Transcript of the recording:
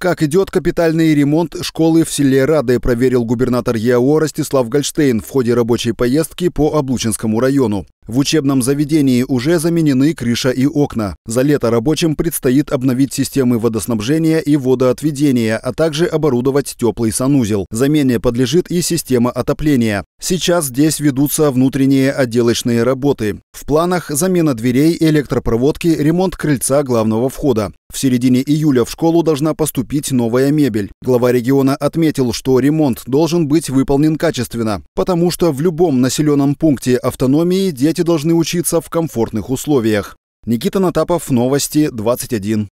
Как идет капитальный ремонт школы в селе Рады, проверил губернатор ЕАО Ростислав Гольштейн в ходе рабочей поездки по Облучинскому району. В учебном заведении уже заменены крыша и окна. За лето рабочим предстоит обновить системы водоснабжения и водоотведения, а также оборудовать теплый санузел. Замене подлежит и система отопления. Сейчас здесь ведутся внутренние отделочные работы. В планах замена дверей, электропроводки, ремонт крыльца главного входа. В середине июля в школу должна поступить новая мебель. Глава региона отметил, что ремонт должен быть выполнен качественно, потому что в любом населенном пункте автономии дети должны учиться в комфортных условиях. Никита Натапов, новости 21